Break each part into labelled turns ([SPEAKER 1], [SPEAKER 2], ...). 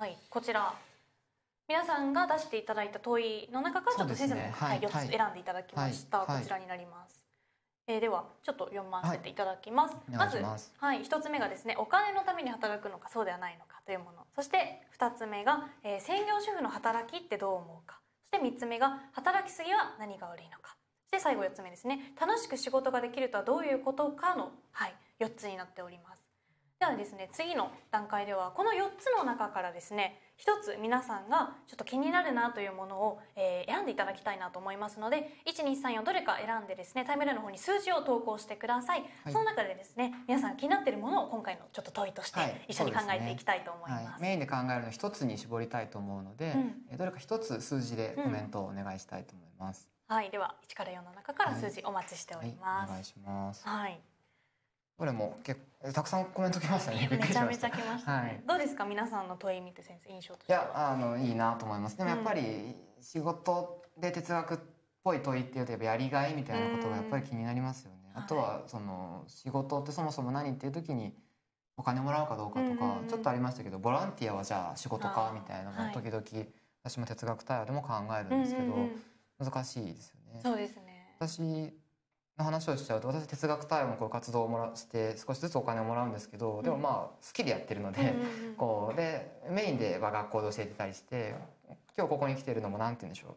[SPEAKER 1] はい、こちら皆さんが出していただいた問いの中からちょっと先生も、ね、はい、4つ選んでいただきました、こちらになります。えー、ではちょっと読ませていただきます。はい、まずはい、1つ目がですねお金のために働くのかそうではないのかというものそして2つ目が、えー、専業主婦の働きってどう思うかそして3つ目が働きすぎは何が悪いのかそして最後4つ目ですね楽しく仕事ができるとはどういうことかの、はい、4つになっております。ではですね次の段階ではこの4つの中からですね一つ皆さんがちょっと気になるなというものを、え選んでいただきたいなと思いますので1234どれか選んでですねタイムラインの方に数字を投稿してください、はい、その中でですね皆さん気になってるものを今回のちょっと問いとして一緒に考えていきたいと思いますはいす
[SPEAKER 2] ねはい、メインで考えるの一つに絞りたいと思うので、うん、どれか一つ数字でコメントをお願いしたいと思います、
[SPEAKER 1] うん、はいでは1から4の中から数字お待ちしております、お願いしますはい
[SPEAKER 2] どれも結構たくさんコメント来ましたね。めちゃめちゃ来ました、ね、はい、
[SPEAKER 1] どうですか皆さんの問い見て先生印象と
[SPEAKER 2] していやあのいいなと思います。でもやっぱり仕事で哲学っぽい問いっていうとやりがいみたいなことがやっぱり気になりますよね。あとはその仕事ってそもそも何っていう時にお金もらうかどうかとかちょっとありましたけどボランティアはじゃあ仕事かみたいなの時々私も哲学対話でも考えるんですけど難しいですよね。そうですね。私の話をしちゃうと私哲学対応のこう活動をもらして少しずつお金をもらうんですけどでもまあ好きでやってるのでこうでメインでは学校で教えてたりして今日ここに来てるのも何て言うんでしょう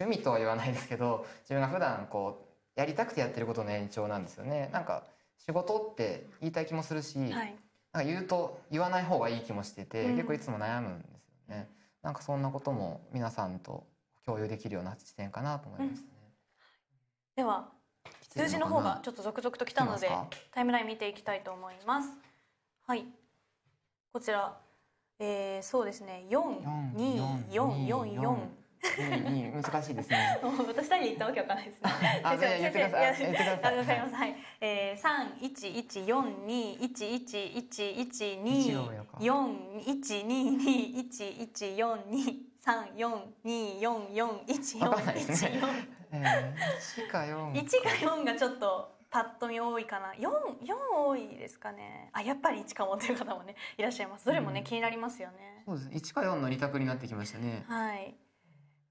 [SPEAKER 2] 趣味とは言わないですけど自分が普段こうやりたくてやってることの延長なんですよね。なんか仕事って言いたい気もするし、なんか言うと言わない方がいい気もしてて、結構いつも悩むんですよね。なんかそんなことも皆さんと共有できるような視点かなと思いましたね。では数字の方が
[SPEAKER 1] ちょっと続々と来たのでタイムライン見ていきたいと思います。はい、こちら、えー、そうですね、4、
[SPEAKER 2] 2、4、4、4。難しいですね。
[SPEAKER 1] 私言ったわけわかんないですね。あ、言ってください。い。ます。はい。えー、三一一四二一一一一二四一二二一一四二三四二四四一四。
[SPEAKER 2] えー、1か四。
[SPEAKER 1] 一か四がちょっとパッと見多いかな四、四多いですかねあやっぱり一かもという方もね いらっしゃいますどれもね、うん、気になりますよね
[SPEAKER 2] そうです一か四の二択になってきましたね
[SPEAKER 1] はい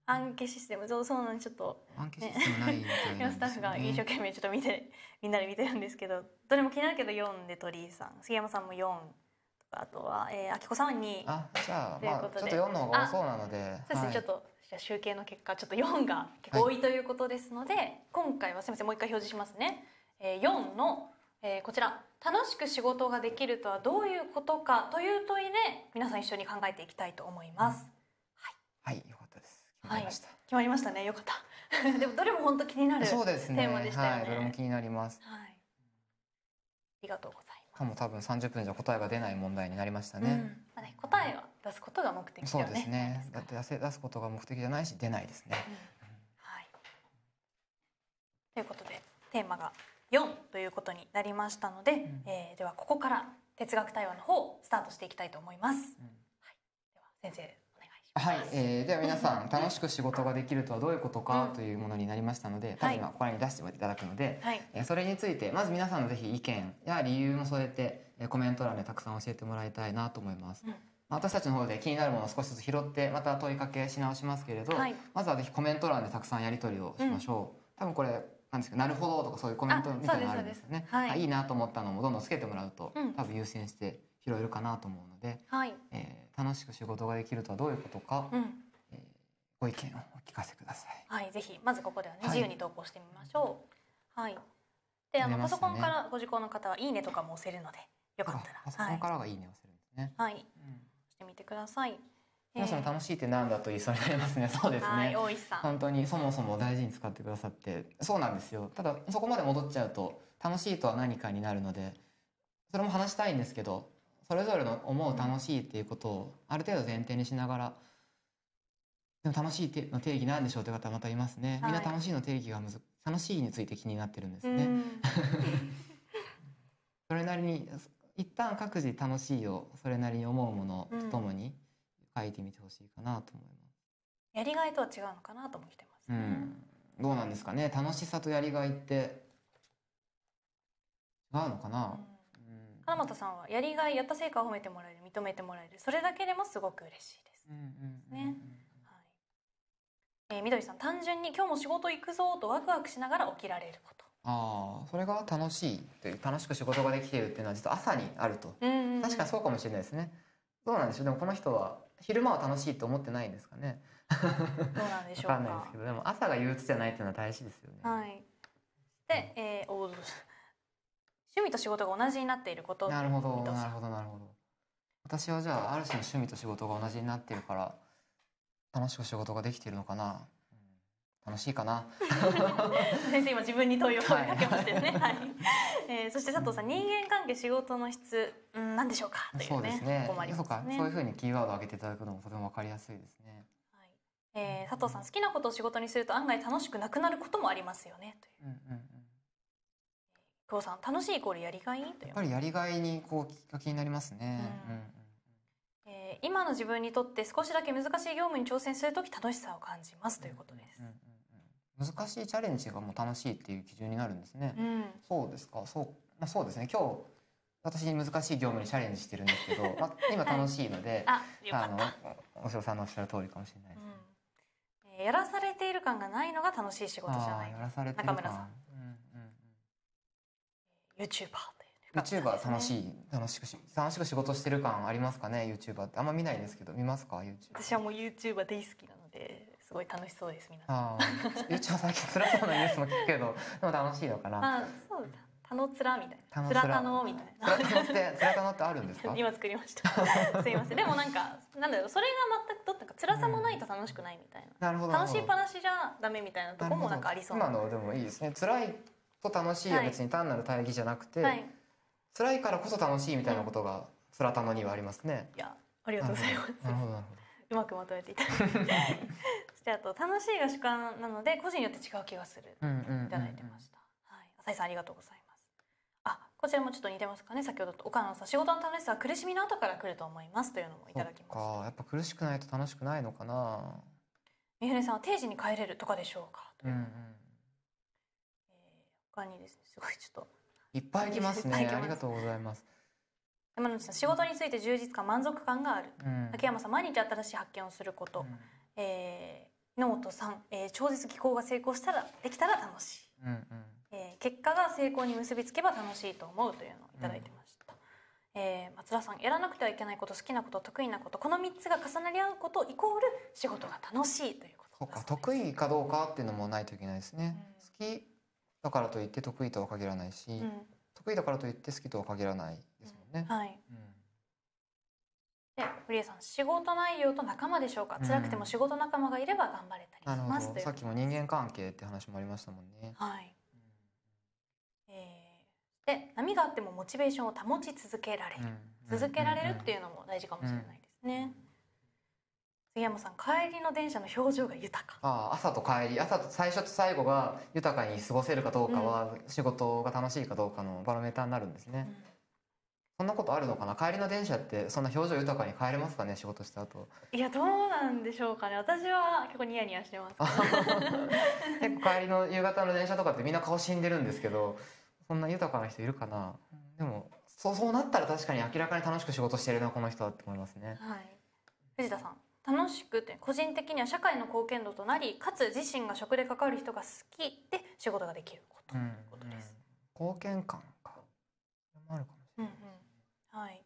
[SPEAKER 1] 暗記システムそうそうなんちょっと、
[SPEAKER 2] ね、スタッフが一生懸命
[SPEAKER 1] ちょっと見て みんなで見てるんですけどどれも気になるけど四で鳥居さん杉山さんも四。あとは、ええー、きこさんはあ
[SPEAKER 2] じゃあ、まあ、ちょっと4の方が多そうなのでそうですね、ちょっ
[SPEAKER 1] とじゃあ集計の結果ちょっと4が結構多いということですので、はい、今回はすみませんもう一回表示しますね。えー、4の、えー、こちら楽しく仕事ができるとはどういうことかという問いで皆さん一緒に考えていきたいと思います。はい、はい、よかったです。決まりました。はい、決まりましたね。よかった。でもどれも本当気になる、そうです、ね、テーマでしたよね。ど
[SPEAKER 2] れも気になります。はい。ありがとうございます。かも多分30分じゃ答えが出ない問題になりましたね。うん、
[SPEAKER 1] 答えは出すことが目的、ね、そうですね。
[SPEAKER 2] だって出せ出すことが目的じゃないし出ないですね。
[SPEAKER 1] うん、はい。ということでテーマが4ということになりましたので、うん、えー、ではここから哲学対話の方をスタートしていきたいと思います。うん、はい。では先生
[SPEAKER 2] はい、えー、では皆さん楽しく仕事ができるとはどういうことかというものになりましたので、多ん、今これに出していただくので、はい、えー、それについてまず皆さんのぜひ意見や理由も添えて、えコメント欄でたくさん教えてもらいたいなと思います。うん私たちの方で気になるものを少しずつ拾ってまた問いかけし直しますけれど、はい、まずはぜひコメント欄でたくさんやり取りをしましょう、うん、多分これなんですかなるほどとかそういうコメントみたいなのあるんですよね、はい、いいなと思ったのもどんどんつけてもらうと、うん、多分優先して拾えるかなと思うので、はい、えー、楽しく仕事ができるとはどういうことか、うん、えー、ご意見をお聞かせください。
[SPEAKER 1] はい、ぜひまずここではね、はい、自由に投稿してみましょう。はい。で、あの、ね、パソコンからご受講の方はいいねとかも押せるので、
[SPEAKER 2] よかったらパソコンからがいいね押せるんですね。はい。うん、
[SPEAKER 1] してみてください。皆さん
[SPEAKER 2] 楽しいってなんだと言いそうになりますね。そうですね。大石さん。本当にそもそも大事に使ってくださって、そうなんですよ。ただそこまで戻っちゃうと楽しいとは何かになるので、それも話したいんですけど、それぞれの思う楽しいっていうことをある程度前提にしながらでも楽しいの定義なんでしょうって方またいますね、はい、みんな楽しいの定義がむず楽しいについて気になってるんですね それなりに一旦各自楽しいをそれなりに思うものとともに書いてみてほしいかなと思います、
[SPEAKER 1] うん、やりがいとは違うのかなと思って
[SPEAKER 2] ます、うん、どうなんですかね楽しさとやりがいって違うのかな、うん
[SPEAKER 1] 花本さんはやりがいやった成果を褒めてもらえる認めてもらえるそれだけでもすごく嬉しいで
[SPEAKER 2] す。ね。
[SPEAKER 1] はい、えー、みどりさん単純に今日も仕事行くぞとワクワクしながら起きられること。
[SPEAKER 2] ああそれが楽しいという楽しく仕事ができているっていうのは実は朝にあると、うん確かにそうかもしれないですね。どうなんでしょうでもこの人は昼間は楽しいと思ってないんですかね。どうなんでしょうか。んないですけどでも朝が憂鬱じゃないっていうのは大事ですよね。
[SPEAKER 1] はい。で、えー、お趣味と仕事が同じになっていることなるほ
[SPEAKER 2] どなるほどなるほど私はじゃああ種の趣味と仕事が同じになっているから楽しく仕事ができているのかな楽しいかな
[SPEAKER 1] 先生今自分に
[SPEAKER 2] 問いをかけましたよね、はい、は
[SPEAKER 1] い、えー、そして佐藤さん、うん、人間関係仕事の質うん何でしょうかというねそうですねすねそういうふうに
[SPEAKER 2] キーワードを挙げていただくのもとても分かりやすいですね、
[SPEAKER 1] はいえー、佐藤さん好きなことを仕事にすると案外楽しくなくなることもありますよねという、うんうん父さん楽しいイコールやりがいやっ
[SPEAKER 2] ぱりやりがいにこうきっかけになりますね、うんうん、
[SPEAKER 1] えー、今の自分にとって少しだけ難しい業務に挑戦するとき楽しさを感じますということです、うんうん
[SPEAKER 2] うん、難しいチャレンジがもう楽しいっていう基準になるんですね、うん、そうですかそう,、まあ、そうですね今日私に難しい業務にチャレンジしてるんですけど、まあ、今楽しいので、はい、ああの大城さんのおっしゃる通りかもしれないで
[SPEAKER 1] すね、うん、やらされている感がないのが楽しい仕事じゃな
[SPEAKER 2] い中村さん YouTuber っていうね、感じ、ね、楽しい楽しくし楽しく仕事してる感ありますかね YouTuber ってあんま見ないですけど見ますか y o u t u b
[SPEAKER 1] 私はもう YouTuber 大好きなのですごい楽しそうです皆さんあー y
[SPEAKER 2] o 最近辛そうなニュースも聞くけどでも楽しいのかなあ
[SPEAKER 1] そうだたのつらみた
[SPEAKER 2] いなつらたの
[SPEAKER 1] みたいなつらたのってつら
[SPEAKER 2] たのってあるんですか今
[SPEAKER 1] 作りましたすいませんでもなんかなんだろうそれが全くとったか辛さもないと楽しくないみたい
[SPEAKER 2] な、うん、なるほど楽しい
[SPEAKER 1] 話じゃダメみたいなとこもなんかありそう
[SPEAKER 2] 今のでもいいですね辛いと楽しいは別に単なる対義じゃなくて、はい、辛いからこそ楽しいみたいなことがスラたノにはありますね。いやありがとう
[SPEAKER 1] ございます。なるほどなるほど。うまくまとめていただいてして あと楽しいが主観なので個人によって違う気がする、うん、いただいてました。はい、浅井さんありがとうございます。あこちらもちょっと似てますかね先ほどと岡野さん仕事の楽しさは苦しみの後から来ると思いますというのもいた
[SPEAKER 2] だきましたやっぱ苦しくないと楽しくないのかな
[SPEAKER 1] 三船さんは定時に帰れるとかでしょうか
[SPEAKER 2] という、うんうん
[SPEAKER 1] 他にですねす
[SPEAKER 2] ごいちょっといっぱい来ますねありがとうございます
[SPEAKER 1] 山之内さん仕事について充実感満足感がある、うん、秋山さん毎日新しい発見をすること、うん、えー、ノートん、えー、超絶技巧が成功したらできたら楽しい、うんうん、えー、結果が成功に結びつけば楽しいと思うというのを
[SPEAKER 2] いただいてました、
[SPEAKER 1] うん、えー、松田さんやらなくてはいけないこと好きなこと得意なことこの3つが重なり合うことイコール仕事が楽しいというこ
[SPEAKER 2] とそうか得意かどうかっていうのもないといけないですね、好きだからといって得意とは限らないし、うん、得意だからといって好きとは限らないで
[SPEAKER 1] すもんね。うん、はい、で堀江さん仕事内容と仲間でしょうか辛くても仕事仲間がいれば頑張れ
[SPEAKER 2] たりします、うん、さっきも人間関係って話もありましたもんね。
[SPEAKER 1] はい、うん、えー、で波があってもモチベーションを保ち続けられる、続けられるっていうのも大事かもしれないですね。うん杉山さん帰りの電車の表情が豊か
[SPEAKER 2] あ朝と帰り朝と最初と最後が豊かに過ごせるかどうかは、うん、仕事が楽しいかどうかのバロメーターになるんですね、うん、そんなことあるのかな帰りの電車ってそんな表情豊かに帰れますかね仕事した後
[SPEAKER 1] いやどうなんでしょうかね私は結構ニヤニヤしてます
[SPEAKER 2] 結構帰りの夕方の電車とかってみんな顔死んでるんですけどそんな豊かな人いるかなでもそうそうなったら確かに明らかに楽しく仕事してるなこの人はって思いますね、はい、
[SPEAKER 1] 藤田さん楽しくて個人的には社会の貢献度となりかつ自身が食で関わる人が好きで仕事ができるこ
[SPEAKER 2] と、うん、ということです。うん、貢献感かあるかも
[SPEAKER 1] しれない、うんうん、はい、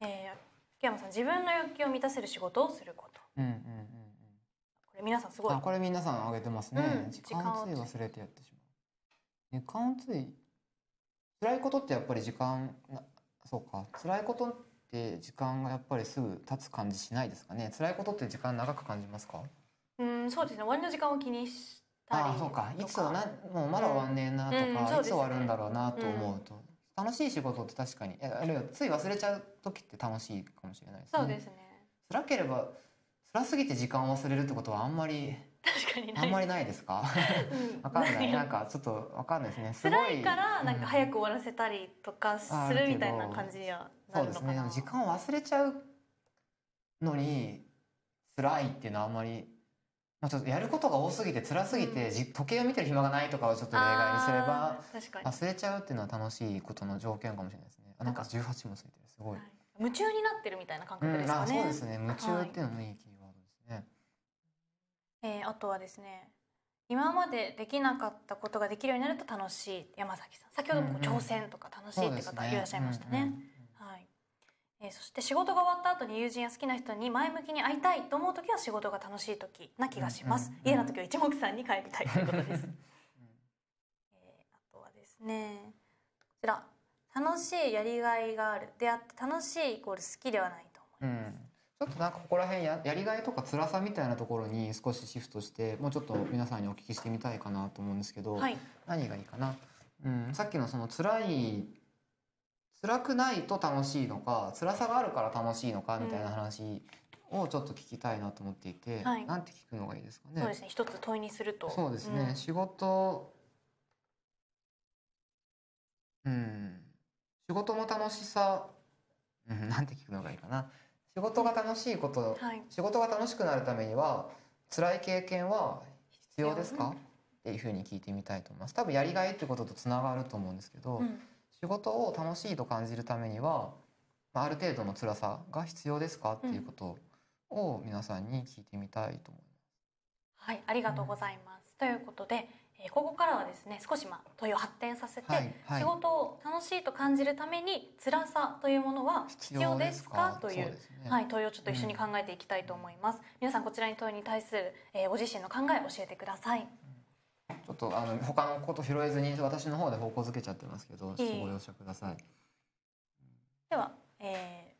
[SPEAKER 1] えー、秋山さん自分の欲求を満たせる仕事をすること。うんうんうんうん、これ皆さんすごい。こ
[SPEAKER 2] れ皆さん挙げてますね。うん、時間をつい忘れてやってしまう。時間をつい辛いことってやっぱり時間そうか辛いことって時間がやっぱりすぐ経つ感じしないですかね辛いことって時間長く感じますか
[SPEAKER 1] うんそうですね終わりの時間を気にし
[SPEAKER 2] たりあそうかいつなもうまだ終わんねえなとか、うんうんね、いつ終わるんだろうなと思うと、うん、楽しい仕事って確かにあるいはつい忘れちゃう時って楽しいかもしれないですねそうですね辛ければ辛すぎて時間を忘れるってことはあんまり
[SPEAKER 1] 確かにあんまりないですかわかんないなん
[SPEAKER 2] かちょっとわかんないですね辛いからなんか早
[SPEAKER 1] く終わらせたりとかするみたいな感じや
[SPEAKER 2] そうですね時間を忘れちゃうのに辛いっていうのはあんまり、まあ、ちょっとやることが多すぎて辛すぎて、うん、時計を見てる暇がないとかをちょっと例外にすれば忘れちゃうっていうのは楽しいことの条件かもしれないですね。なんか18もついてるすごい、はい、
[SPEAKER 1] 夢中になってるみたいな感覚ですかね。うん、そうですね夢中っていうのも
[SPEAKER 2] いいキーワードですね。
[SPEAKER 1] はい、えー、あとはですね今までできなかったことができるようになると楽しい山崎さん先ほども挑戦とか楽しいって方いらっしゃいましたね。うんうんえー、そして仕事が終わった後に友人や好きな人に前向きに会いたいと思う時は仕事が楽しい時な気がします、家の時は一目散に帰りたいということです、えー、あとはですねこちら楽しいやりがいがあるであって楽しいイコール好きではないと
[SPEAKER 2] 思います、うんちょっとなんかここら辺ややりがいとか辛さみたいなところに少しシフトしてもうちょっと皆さんにお聞きしてみたいかなと思うんですけど、はい、何がいいかな、うん、さっきのその辛い辛くないと楽しいのか辛さがあるから楽しいのかみたいな話をちょっと聞きたいなと思っていて、はい、なんて聞くのがいいですかね。そうですね
[SPEAKER 1] 一つ問いにするとそうですね、うん、仕
[SPEAKER 2] 事うん仕事の楽しさ、うん、なんて聞くのがいいかな仕事が楽しいこと、はい、仕事が楽しくなるためには辛い経験は必要ですか、うん、っていうふうに聞いてみたいと思います多分やりがいってこととつながると思うんですけど、うん仕事を楽しいと感じるためにはある程度の辛さが必要ですかっていうことを皆さんに聞いてみたいと思います。
[SPEAKER 1] はい、ありがとうございます。うん、ということで、えここからはですね、少しまあ問いを発展させて、はいはい、仕事を楽しいと感じるために辛さというものは必要ですかという、ね、はい問いをちょっと一緒に考えていきたいと思います。うん、皆さんこちらに問いに対する、えご自身の考えを教えてください。
[SPEAKER 2] ちょっとあの他のこと拾えずに私の方で方向づけちゃってますけど、ご容赦ください。
[SPEAKER 1] では、えー、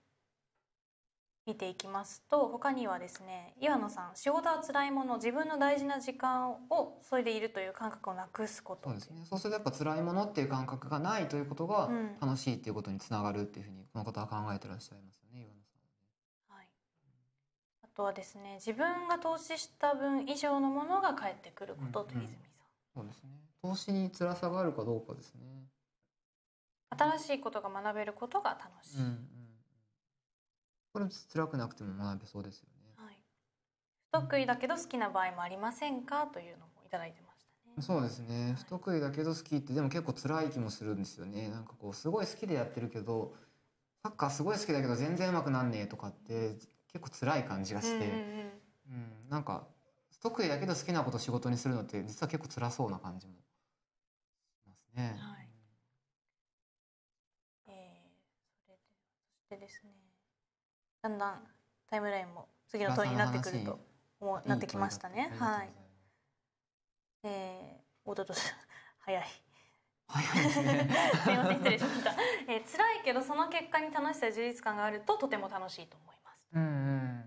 [SPEAKER 1] 見ていきますと他にはですね岩野さん仕事は辛いもの自分の大事な時間をそいでいるという感覚をなくすことそうですね
[SPEAKER 2] そうするとやっぱ辛いものっていう感覚がないということが楽しいっていうことにつながるっていうふうにこの方は考えてらっしゃいますよね岩野さんは、い、
[SPEAKER 1] あとはですね自分が投資した分以上のものが返ってくることと
[SPEAKER 2] 泉、うんうんそうですね。投資に辛さがあるかどうかですね。
[SPEAKER 1] 新しいことが学べることが楽
[SPEAKER 2] しい。うんうん、これ辛くなくても学べそうですよ
[SPEAKER 1] ね。はい。不得意だけど好きな場合もありませんかというのもいただいてまし
[SPEAKER 2] たね。そうですね。不得意だけど好きってでも結構辛い気もするんですよね。なんかこうすごい好きでやってるけど、サッカーすごい好きだけど全然うまくなんねえとかって結構辛い感じがして、うん、うんうん、なんか不得意だけど好きなこと仕事にするのって実は結構辛そうな感じもしますね。はい、
[SPEAKER 1] えー、それでそしてですねだんだんタイムラインも次の問いになってくるともなってきましたね。いいいはい。えー、おととし 早い。早いですね。すみません失礼しました。えー、辛いけどその結果に楽しさ充実感があるととても楽しいと思い
[SPEAKER 2] ます。うんう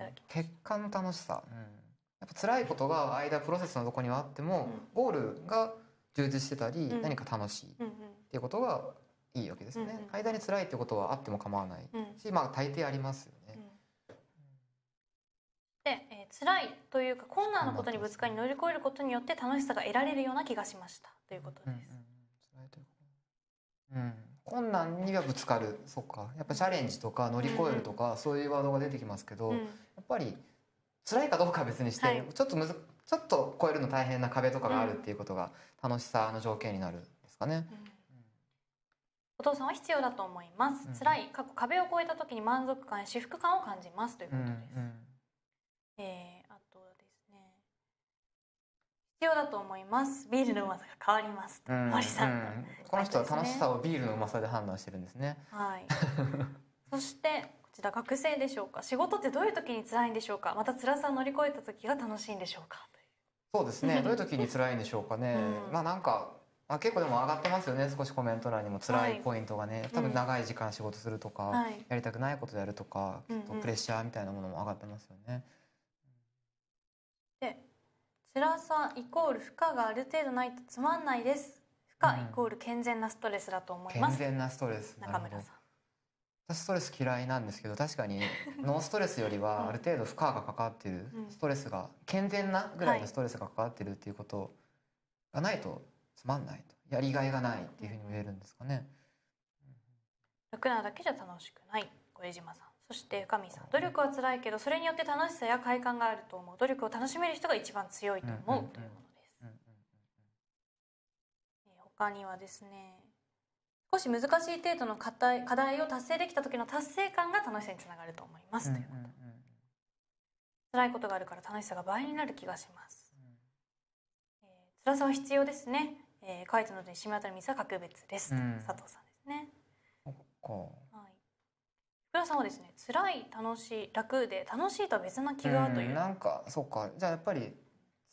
[SPEAKER 2] ん。結果の楽しさ。うんやっぱ辛いことが間プロセスのどこにはあっても、ゴールが充実してたり、何か楽しいっていうことがいいわけですね、間に辛いってことはあっても構わないし、まあ大抵ありますよね。
[SPEAKER 1] で、えー、辛いというか困難なことにぶつかり乗り越えることによって楽しさが得られるような気がしましたというこ
[SPEAKER 2] とです。うん、うん、困難にはぶつかるそっかやっぱチャレンジとか乗り越えるとか、そういうワードが出てきますけど、やっぱり辛いかどうかは別にして、はい、ちょっとむずちょっと超えるの大変な壁とかがあるっていうことが楽しさの条件になるんですかね。
[SPEAKER 1] お父さんは必要だと思います。辛い過去壁を越えた時に満足感や至福感を感じますということです。うんうん、えー、あとですね。必要だと思います。ビールのうまさが変わります。うん、森さん、うん、
[SPEAKER 2] この人は楽しさをビールのうまさで判断してるんですね。
[SPEAKER 1] はい。そしてじゃ学生でしょうか仕事ってどういう時に辛いんでしょうかまた辛さを乗り越えた時が楽しいんでしょうか
[SPEAKER 2] そうですね どういう時に辛いんでしょうかね、うん、まあなんかあ結構でも上がってますよね少しコメント欄にも辛いポイントがね、はい、多分長い時間仕事するとか、うん、やりたくないことやるとか、きっとプレッシャーみたいなものも上がってますよね。
[SPEAKER 1] うんうん、で辛さイコール負荷がある程度ないとつまんないです負荷イコール健全なストレスだと思います、健
[SPEAKER 2] 全なストレス中村さん私ストレス嫌いなんですけど確かに ノンストレスよりはある程度負荷がかかってるストレスが健全なぐらいのストレスがかかってるっていうことがないとつまんないとやりがいがないっていうふうに言えるんですかね。
[SPEAKER 1] 楽なだけじゃ楽しくない小江島さんそして深見さん努力は辛いけどそれによって楽しさや快感があると思う努力を楽しめる人が一番強いと思うというものです。他にはですね少し難しい程度の課題課題を達成できた時の達成感が楽しさにつながると思い
[SPEAKER 2] ます、うんうんうん、ということ
[SPEAKER 1] 辛いことがあるから楽しさが倍になる気がします、うん、えー、辛さは必要ですね、えー、書いたので島渡水は格別です、うん、佐藤さんですねはい倉さんはですね辛い楽しい楽で楽しいとは別な気がという、うん、な
[SPEAKER 2] んかそうかじゃあやっぱり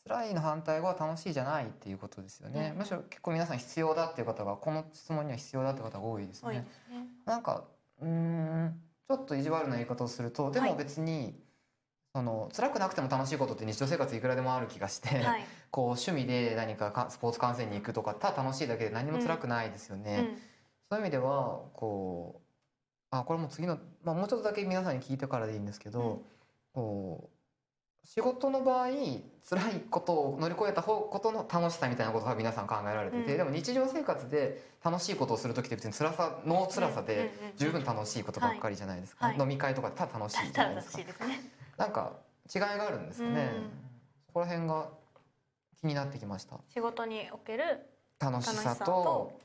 [SPEAKER 2] 辛いの反対語は楽しいじゃないっていうことですよね、むしろ結構皆さん必要だっていう方がこの質問には必要だって方が多いですね。すねなんかうんちょっと意地悪な言い方をするとでも別に、はい、その辛くなくても楽しいことって日常生活いくらでもある気がして、はい、こう趣味で何かかスポーツ観戦に行くとかただ楽しいだけで何も辛くないですよね。うんうん、そういう意味ではこうあこれも次の、まあ、もうちょっとだけ皆さんに聞いてからでいいんですけど、こう仕事の場合辛いことを乗り越えた方ことの楽しさみたいなことを皆さん考えられてて、うん、でも日常生活で楽しいことをする時って別に辛さの辛さで十分楽しいことばっかりじゃないですか、はい、飲み会とかただ楽しいじゃないですか、ね、なんか違いがあるんですかね、そこら辺が気になってきました
[SPEAKER 1] 仕事における
[SPEAKER 2] 楽しさと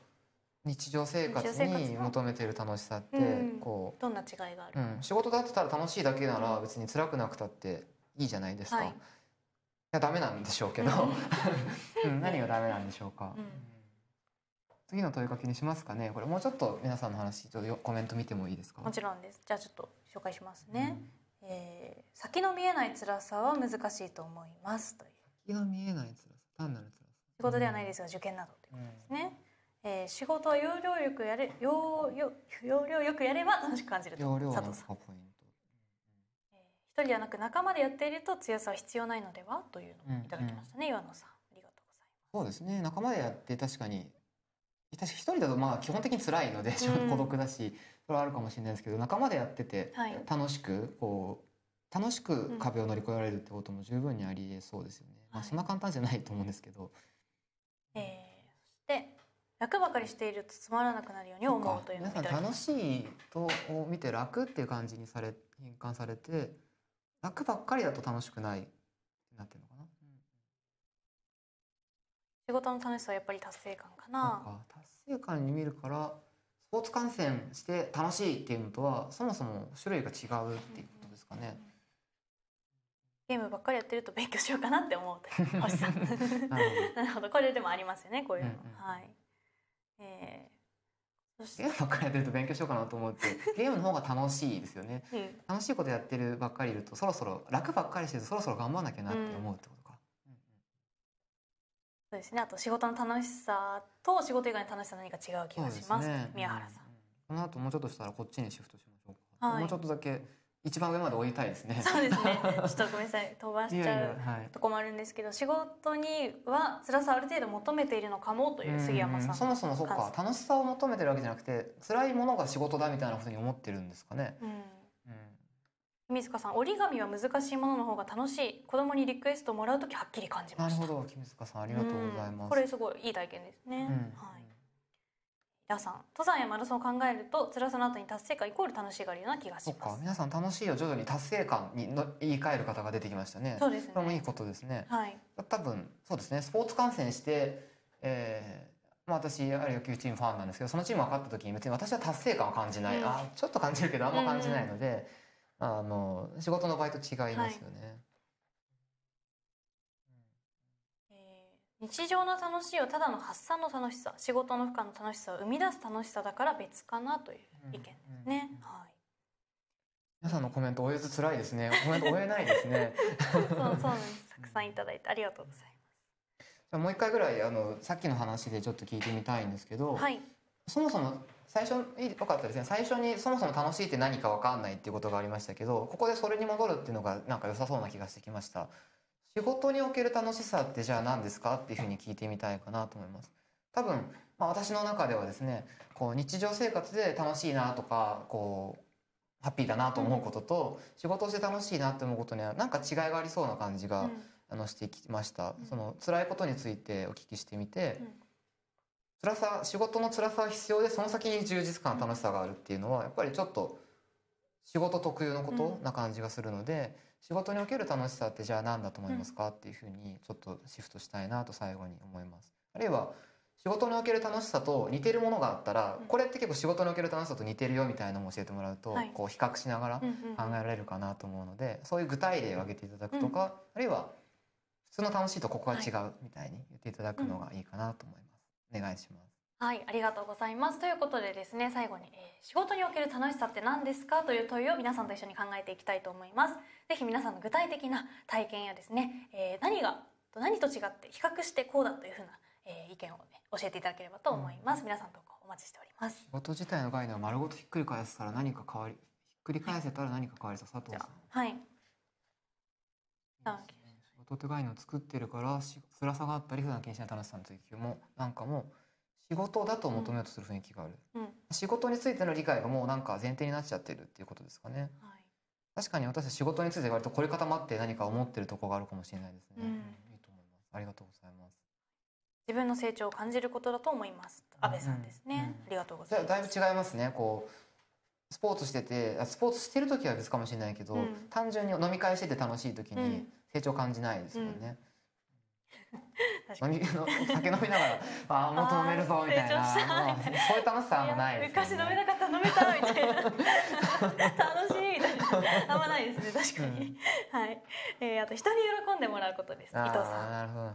[SPEAKER 2] 日常生活に求めてる楽しさってこ
[SPEAKER 1] う、うん、どんな違いがある、
[SPEAKER 2] うん、仕事だってたら楽しいだけなら別に辛くなくたっていいじゃないですか、はい、いやダメなんでしょうけど、うん、何がダメなんでしょうか、うん、次の問いかけにしますかねこれもうちょっと皆さんの話ちょっとコメント見てもいいですかもち
[SPEAKER 1] ろんですじゃあちょっと紹介しますね、うん、えー、先の見えない辛さは難しいと思います
[SPEAKER 2] い先の見えない辛さ単なる辛さ
[SPEAKER 1] 仕事ではないですが受験などということですね、うん、えー、仕事は要領よくやれ要領よくやれば楽しく感じると佐藤さん人ではなく仲間でやっていると強さは必要ないのではという
[SPEAKER 2] のをいただきまし
[SPEAKER 1] たね、うんうん、岩野さんありがと
[SPEAKER 2] うございますそうですね仲間でやって確かに確か一人だとまあ基本的に辛いのでちょっと孤独だし、うん、それはあるかもしれないですけど仲間でやってて楽しくこう楽しく壁を乗り越えられるってことも十分にありえそうですよね、まあそんな簡単じゃないと思うんですけど、
[SPEAKER 1] えー、そして楽ばかりしているとつまらなくなるように思うという皆さん楽
[SPEAKER 2] しいとを見て楽っていう感じにされ変換されて泣くばっかりだと楽しくないなってるのかな、
[SPEAKER 1] 仕事の楽しさはやっぱり達成感かなな
[SPEAKER 2] か達成感に見るからスポーツ観戦して楽しいっていうのとはそもそも種類が違うっていうことですかね、
[SPEAKER 1] ゲームばっかりやってると勉強しようかなって思う なるほど これでもありますよねこういうの、うんうん、はい、えーゲー
[SPEAKER 2] ムばっかりやってると勉強しようかなと思ってゲームの方が楽しいですよね、うん、楽しいことやってるばっかりいるとそろそろ楽ばっかりしてるとそろそろ頑張らなきゃなって思うってことか、
[SPEAKER 1] そうですねあと仕事の楽しさと仕事以外の楽しさ何か違う気がします、ね、宮原さん、
[SPEAKER 2] この後もうちょっとしたらこっちにシフトしましょうか、はい、もうちょっとだけ一番上まで追いたいですね。そうです
[SPEAKER 1] ね。ちょっとごめんなさい。飛ばしちゃうとこもあるんですけど、いやいやはい、仕事には辛さある程度求めているのかもという杉山さん。そもそもそっか、
[SPEAKER 2] 楽しさを求めてるわけじゃなくて、辛いものが仕事だみたいなふうに思ってるんですかね。
[SPEAKER 1] うん。うん、君塚さん、折り紙は難しいものの方が楽しい。子供にリクエストをもらうとはっきり感じ
[SPEAKER 2] ましなるほど、君塚さん、ありがとうございます。これす
[SPEAKER 1] ごいいい体験ですね。うん、はい。皆さん登山やマラソンを考えると辛さの後に達成感イコール楽しいがるような気がし
[SPEAKER 2] ます皆さん楽しいを徐々に達成感にの言い換える方が出てきましたねそうですねこれもいいことですねはい多分そうですねスポーツ観戦して、えー、まあ私やはり野球チームファンなんですけどそのチームが勝った時に別に私は達成感は感じない、うん、あちょっと感じるけどあんま感じないので、うんあの仕事の場合と違いますよね、うん
[SPEAKER 1] 日常の楽しいをただの発散の楽しさ仕事の負荷の楽しさを生み出す楽しさだから別かなという意見ですね。うんうん、はい
[SPEAKER 2] 皆さんのコメント追えず辛いですね。コメント追えないですね。そうそうなんで
[SPEAKER 1] す。たくさんいただいてありがとうございます。
[SPEAKER 2] じゃもう一回ぐらいあのさっきの話でちょっと聞いてみたいんですけど、はい、そもそも最初いいよかったですね。最初にそもそも楽しいって何かわかんないっていうことがありましたけど、ここでそれに戻るっていうのがなんか良さそうな気がしてきました。仕事における楽しさってじゃあ何ですかっていうふうに聞いてみたいかなと思います。多分、まあ、私の中ではですねこう日常生活で楽しいなとかこうハッピーだなと思うことと、仕事をして楽しいなって思うことにはなんか違いがありそうな感じが、あのしてきました、うん、その辛いことについてお聞きしてみて、うん、辛さ仕事の辛さは必要でその先に充実感楽しさがあるっていうのはやっぱりちょっと仕事特有のことな感じがするので、仕事における楽しさってじゃあ何だと思いますか、っていうふうにちょっとシフトしたいなと最後に思います。あるいは仕事における楽しさと似てるものがあったら、これって結構仕事における楽しさと似てるよみたいなのも教えてもらうと、こう比較しながら考えられるかなと思うので、そういう具体例を挙げていただくとか、あるいは普通の楽しいとここは違うみたいに言っていただくのがいいかなと思います。お願いします。
[SPEAKER 1] はい、ありがとうございます。ということでですね、最後に、えー、仕事における楽しさって何ですかという問いを皆さんと一緒に考えていきたいと思います。ぜひ皆さんの具体的な体験やですね、えー、何が、何と違って比較してこうだというふうな、えー、意見を、ね、教えていただければと思います。うん、皆さんとお待ちしており
[SPEAKER 2] ます。仕事自体の概念を丸ごとひっくり返すから何か変わり、ひっくり返せたら何か変わりそう、はい、佐藤さん。はい。いいね、仕事って概念を作ってるから、辛さがあったり、普段気にしない楽しさの追求も、なんかも、仕事だと求めようとする雰囲気がある、うん、仕事についての理解がもうなんか前提になっちゃってるっていうことですかね、はい、確かに私は仕事について割と凝り固まって何か思ってるとこがあるかもしれないですね、うん、いいと思いますありがとうございます
[SPEAKER 1] 自分の成長を感じることだと思います
[SPEAKER 2] 安倍さんです
[SPEAKER 1] ね、うん、ありがとうございます
[SPEAKER 2] だいぶ違いますねこうスポーツしててスポーツしてる時は別かもしれないけど、単純に飲み会してて楽しい時に成長感じないですよね、何 酒飲みながら「ああもっと飲めるぞ」みたいなそういう楽しさはないで
[SPEAKER 1] す、ね、昔飲めなかった飲めたみたいな 楽しいみたいなあんまないですね確かに、うん、はい、えー、あと人に喜んでもらうことです伊藤さんなるほど、はい、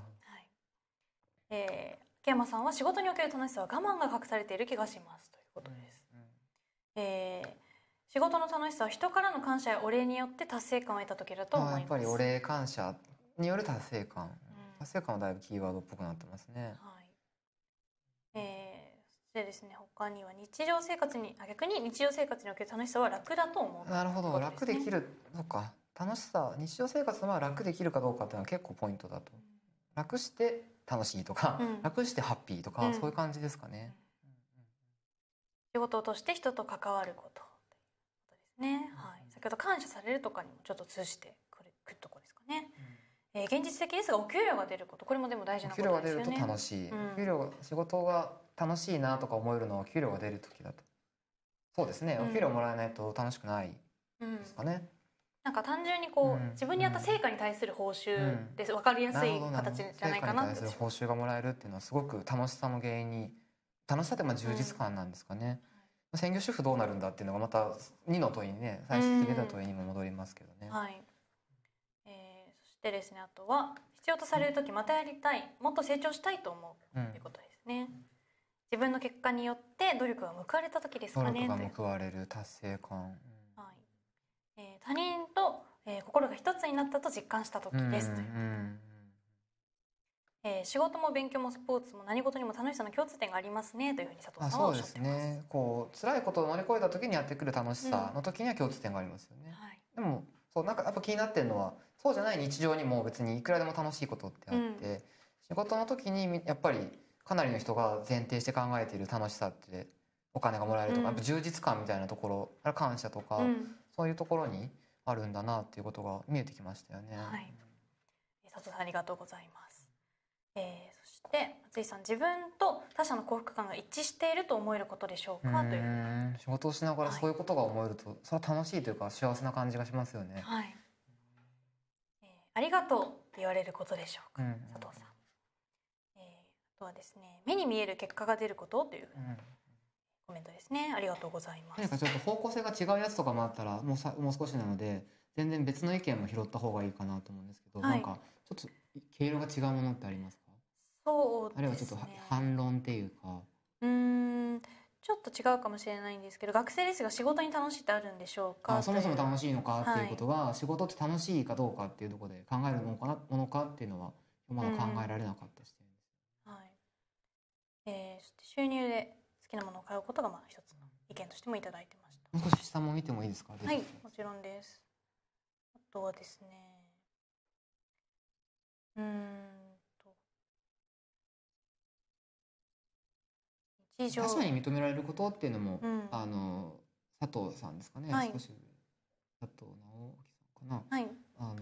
[SPEAKER 1] えー、秋山さんは仕事における楽しさは我慢が隠されている気がしますという
[SPEAKER 2] ことです、うんうん、
[SPEAKER 1] えー仕事の楽しさは人からの感謝やお礼によって達成感を得た時だと思いますやっぱりお
[SPEAKER 2] 礼感謝による達成感達成感はだいぶキーワードっぽくなってますね。はい、
[SPEAKER 1] えー、そしてですね他には日常生活にあ逆に日常生活における楽しさは楽だと思
[SPEAKER 2] う、なるほど楽できるそっか楽しさ日常生活は楽できるかどうかっていうのは結構ポイントだと。楽して楽しいとか、うん、楽してハッピーとか、うん、そういう感じですかね。
[SPEAKER 1] 仕事として人と関わることですね。はい。先ほど感謝されるとかにもちょっと通じてくるくるとこですかね。えー、現実的ですがお給料が出ることこれもでも大事なことですよね給料が出ると楽し
[SPEAKER 2] い、うん、給料仕事が楽しいなとか思えるのは給料が出る時だとそうですね、お給料もらえないと楽しくないですかね、
[SPEAKER 1] うん、なんか単純にこう、自分にやった成果に対する報酬です、う分かりやすい形じゃないかなって成果に対する
[SPEAKER 2] 報酬がもらえるっていうのはすごく楽しさの原因に楽しさってまあ充実感なんですかね、専業主婦どうなるんだっていうのがまた2の問いにね最終的に出た問いにも戻りますけど
[SPEAKER 1] ね、はいでですねあとは必要とされる時またやりたいもっと成長したいと思
[SPEAKER 2] う、ということで
[SPEAKER 1] すね。自分の結果によって努力が報われた時ですかね。
[SPEAKER 2] 報われる達成感。
[SPEAKER 1] はい。えー、他人と、えー、心が一つになったと実感した時です。という。うえー、仕事も勉強もスポーツも何事にも楽しさの共通点がありますねというふうに佐藤さんはおっしゃっ
[SPEAKER 2] てます。すね、こう辛いことを乗り越えた時にやってくる楽しさの時には共通点がありますよね。うんはい、でもそうなんかやっぱ気になってるのはそうじゃない日常にも別にいくらでも楽しいことってあって、うん、仕事の時にやっぱりかなりの人が前提して考えている楽しさってお金がもらえるとか、やっぱ充実感みたいなところ感謝とか、うん、そういうところにあるんだなっていうことが見えてきましたよね。はい、
[SPEAKER 1] 佐藤さんありがとうございます。えー、そして松井さん自分と他者の幸福感が一致していると思えることでしょう
[SPEAKER 2] かという仕事をしながらそういうことが思えると、はい、それは楽しいというか幸せな感じがしますよね。
[SPEAKER 1] はいありがとうって言われることでしょ
[SPEAKER 2] うか、うんうん、佐藤さん、
[SPEAKER 1] えー、あとはですね目に見える結果が出ることという、うんコメントですね。ありがとうござい
[SPEAKER 2] ます。何かちょっと方向性が違うやつとかもあったら、もうさ、もう少しなので、全然別の意見も拾った方がいいかなと思うんですけど、はい、なんか。ちょっと経路が違うものってありますか。
[SPEAKER 1] そう、ね、あるいはちょっと
[SPEAKER 2] 反論っていうか。
[SPEAKER 1] うん。ちょっと違うかもしれないんですけど学生ですが仕事に楽しいってあるんでしょうかそもそも楽
[SPEAKER 2] しいのかっていうことはい、仕事って楽しいかどうかっていうところで考えるものかな、ものかっていうのはまだ考えられなかったし、
[SPEAKER 1] うん、はいえー、そして収入で好きなものを買うことがまあ一つの意見としてもいいてました
[SPEAKER 2] 少し下も見てもいいですかはい
[SPEAKER 1] もちろんですあとはですね
[SPEAKER 2] 他者に認められることっていうのも、うん、あの佐藤さんですかね、はい、少し佐藤直樹さんかな、はい、あの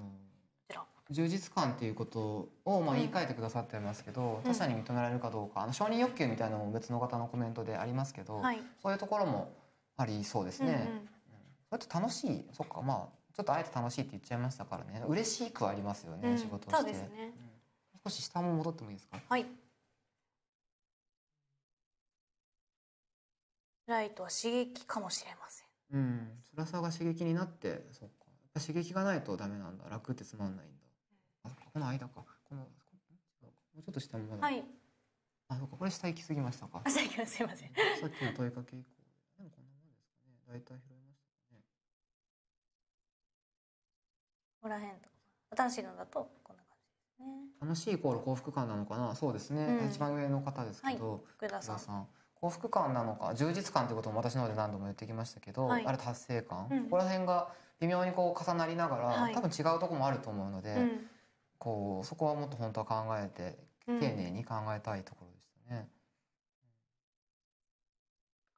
[SPEAKER 2] 充実感っていうことをまあ言い換えてくださってますけど、うん、他者に認められるかどうかあの承認欲求みたいなのも別の方のコメントでありますけど、はい、そういうところもありそうですね。うんうん、それって楽しいそっかまあちょっとあえて楽しいって言っちゃいましたからね嬉しくはありますよね、うん、仕事して、ねうん、少し下も戻ってもいいですか、
[SPEAKER 1] はい、ライトは刺激かもしれません。
[SPEAKER 2] うん、辛さが刺激になってそっかやっぱ刺激がないとダメなんだ楽ってつまんないんだ、うん、あこの間かこのこもうちょっと下もはいあそうかこれ下行き過ぎましたか下行きすいませんさっきの問いかけ以降でもこんなもんですかね大体拾いましたね
[SPEAKER 1] ここら辺と新しいのだとこんな感じです
[SPEAKER 2] ね楽しいイコール幸福感なのかなそうですね、うん、一番上の方ですけど、はい、
[SPEAKER 1] 福田さん
[SPEAKER 2] 幸福感なのか充実感ということも私の方で何度も言ってきましたけど、はい、あれ達成感、うん、ここら辺が微妙にこう重なりながら、はい、多分違うところもあると思うので、うん、こうそこはもっと本当は考えて丁寧に考えたいところでしたね。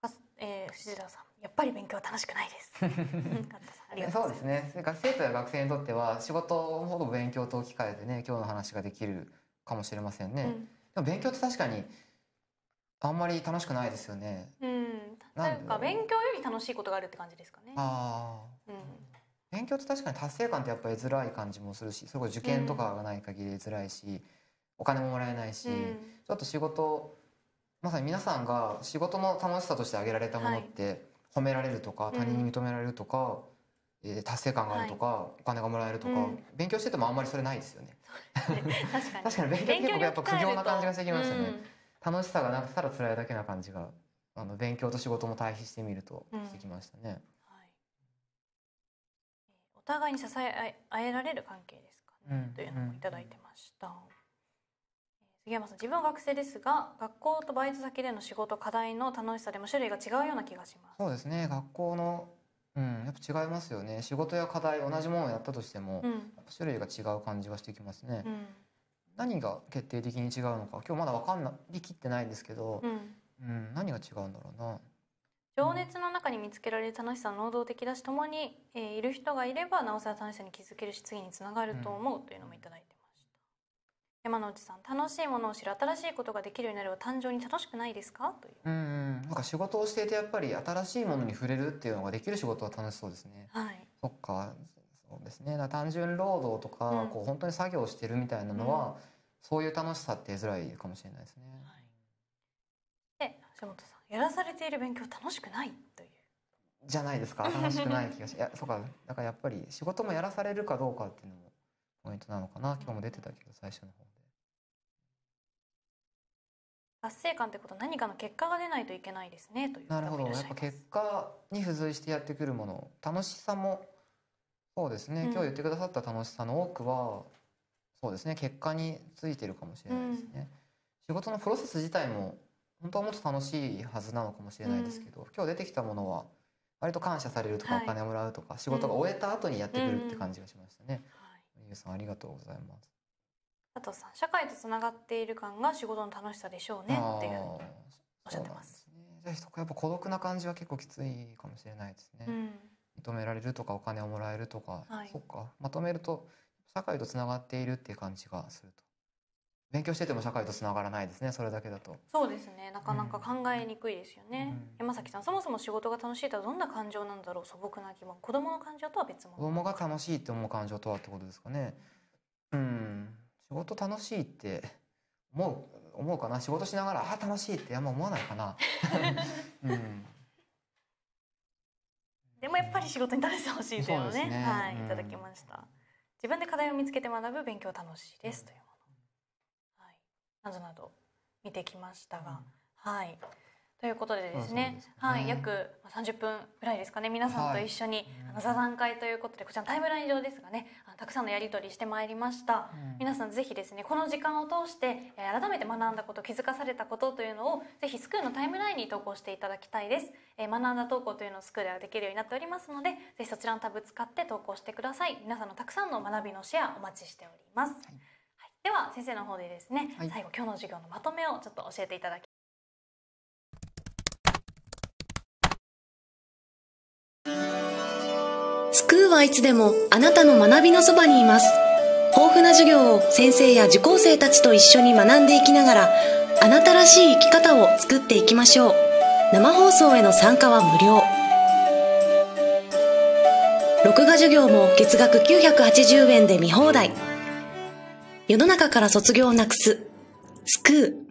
[SPEAKER 1] うん、えー、藤田さんやっぱり勉強は楽しくないで
[SPEAKER 2] す。そうですね。それから生徒や学生にとっては仕事ほど勉強と置き換えてね今日の話ができるかもしれませんね。でも勉強って確かにあんまり楽しくないですよね。うん、なんか勉
[SPEAKER 1] 強より楽しいことがあるって感じですかね。
[SPEAKER 2] ああ、うん、勉強って確かに達成感ってやっぱ得づらい感じもするし、それこそ受験とかがない限り得づらいし、うん、お金ももらえないし、うん、ちょっと仕事まさに皆さんが仕事の楽しさとして挙げられたものって、はい、褒められるとか他人に認められるとか。え達成感があるとか、はい、お金がもらえるとか、うん、勉強しててもあんまりそれないですよね。確かに勉強って結構やっぱ苦行な感じがしてきましたね。楽しさがなくたら辛いだけな感じがあの勉強と仕事も対比してみるとしてきましたね。うんはい、
[SPEAKER 1] お互いに支え合えられる関係ですか
[SPEAKER 2] ね、うん、というのもいただ
[SPEAKER 1] いてました。うん、杉山さん自分は学生ですが学校とバイト先での仕事課題の楽しさでも種類が違うような気がしま
[SPEAKER 2] すそうですね学校のうん、やっぱ違いますよね仕事や課題同じものをやったとしても、種類が違う感じがしてきますね、何が決定的に違うのか今日まだ分かんないきってないんですけど、うん、うん、何が違うんだろうな。
[SPEAKER 1] 情熱の中に見つけられる楽しさ能動的だし共に、えー、いる人がいればなおさら楽しさに気づけるし次につながると思うというのもいいてました、うん、山内さん楽しいものを知る新しいことができるようになれば単純に楽しくないですかとい
[SPEAKER 2] ううんなんか仕事をしていてやっぱり新しいものに触れるっていうのができる仕事は楽しそうですね、はい、そっかそうですね単純労働とか、うん、こう本当に作業してるみたいなのは、うん、そういう楽しさってづらいかもしれないですね。
[SPEAKER 1] はい、で橋本さんやらされている勉強楽しくないという
[SPEAKER 2] じゃないですか楽しくない気がし いやそうかだからやっぱり仕事もやらされるかどうかっていうのもポイントなのかな今日も出てたけど最初の方で。
[SPEAKER 1] 達成感ってこと何かの結果が出ないといけないですねというなるほどやっ
[SPEAKER 2] ぱ結果に付随してやってくるもの楽しさもそうですね、うん、今日言ってくださった楽しさの多くはそうですね結果についてるかもしれないですね、うん、仕事のプロセス自体も本当はもっと楽しいはずなのかもしれないですけど、うん、今日出てきたものは割と感謝されるとか、お金をもらうとか仕事が終えた後にやってくるって感じがしましたね、うんゆうさんありがとうございます
[SPEAKER 1] あとさ社会とつながっている感が仕事の楽しさでしょうねっていうおっ
[SPEAKER 2] しゃってますねじゃあやっぱ孤独な感じは結構きついかもしれないですね、認められるとかお金をもらえるとか、はい、そっかまとめると社会とつながっているっていう感じがすると勉強してても社会とつながらないですねそれだけだと
[SPEAKER 1] そうですねなかなか考えにくいですよね、うん、山崎さんそもそも仕事が楽しいとはどんな感情なんだろう素朴な疑問子供の感情とは別物
[SPEAKER 2] 子供が楽しいって思う感情とはってことですかねうん仕事楽しいって思う思うかな仕事しながらあ楽しいってあんま思わないかな うん
[SPEAKER 1] でもやっぱり仕事に対してほしいというのをね、ね、はい、いただきました、自分で課題を見つけて学ぶ勉強楽しいですというもの、はい、などなど見てきましたが、はいということでですね、はい、約30分ぐらいですかね、皆さんと一緒に、あの座談会ということで、こちらのタイムライン上ですがね、たくさんのやり取りしてまいりました。皆さんぜひですね、この時間を通して、改めて学んだこと、気づかされたことというのを、ぜひスクールのタイムラインに投稿していただきたいです。え学んだ投稿というのをスクールではできるようになっておりますので、ぜひそちらのタブ使って投稿してください。皆さんのたくさんの学びのシェアお待ちしております。はいでは先生の方でですね、はい、最後今日の授業のまとめをちょっと教えていただき
[SPEAKER 2] はいつでもあなたの学びのそばに
[SPEAKER 1] います豊富な授業を先生や受講生たちと一緒に学んでいきながらあなたらしい生き方を作っていきましょう生放送への参加は無料録画授業も月額980円
[SPEAKER 2] で見放題世の中から卒業をなくすスクー